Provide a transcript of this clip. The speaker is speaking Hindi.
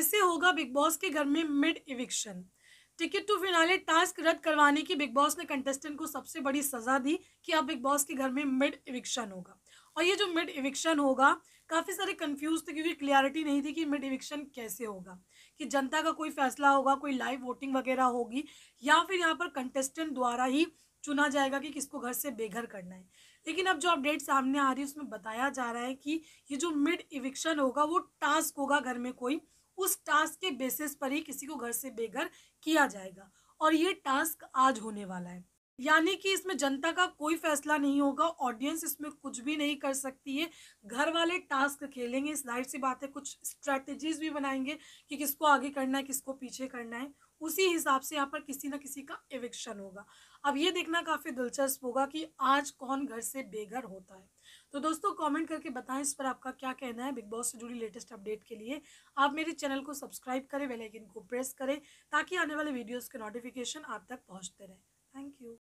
कैसे होगा बिग बॉस के घर में mid eviction ticket to finale task रद्द करवाने की बिग बॉस ने कंटेस्टेंट को सबसे बड़ी सज़ा दी कि अब बिग बॉस के घर में मिड इविक्शन होगा और ये जो मिड इविक्शन होगा काफ़ी सारे कंफ्यूज थे क्योंकि क्लियरिटी नहीं थी कि मिड इविक्शन कैसे होगा कि जनता का कोई फैसला होगा कोई लाइव वोटिंग वगैरह होगी या फिर यहाँ पर कंटेस्टेंट द्वारा ही चुना जाएगा कि किसको घर से बेघर करना है लेकिन अब जो अपडेट सामने आ रही है उसमें बताया जा रहा है कि ये जो मिड इविक्शन होगा वो टास्क होगा घर में कोई उस टास्क के बेसिस पर ही किसी को घर से बेघर किया जाएगा और ये टास्क आज होने वाला है यानी कि इसमें जनता का कोई फैसला नहीं होगा ऑडियंस इसमें कुछ भी नहीं कर सकती है घर वाले टास्क खेलेंगे इस लाइफ सी बात है कुछ स्ट्रैटेजीज भी बनाएंगे कि किसको आगे करना है किसको पीछे करना है उसी हिसाब से यहाँ पर किसी ना किसी का एविक्शन होगा अब ये देखना काफ़ी दिलचस्प होगा कि आज कौन घर से बेघर होता है तो दोस्तों कमेंट करके बताएं इस पर आपका क्या कहना है बिग बॉस से जुड़ी लेटेस्ट अपडेट के लिए आप मेरे चैनल को सब्सक्राइब करें बेल आइकन को प्रेस करें ताकि आने वाले वीडियोस के नोटिफिकेशन आप तक पहुंचते रहें थैंक यू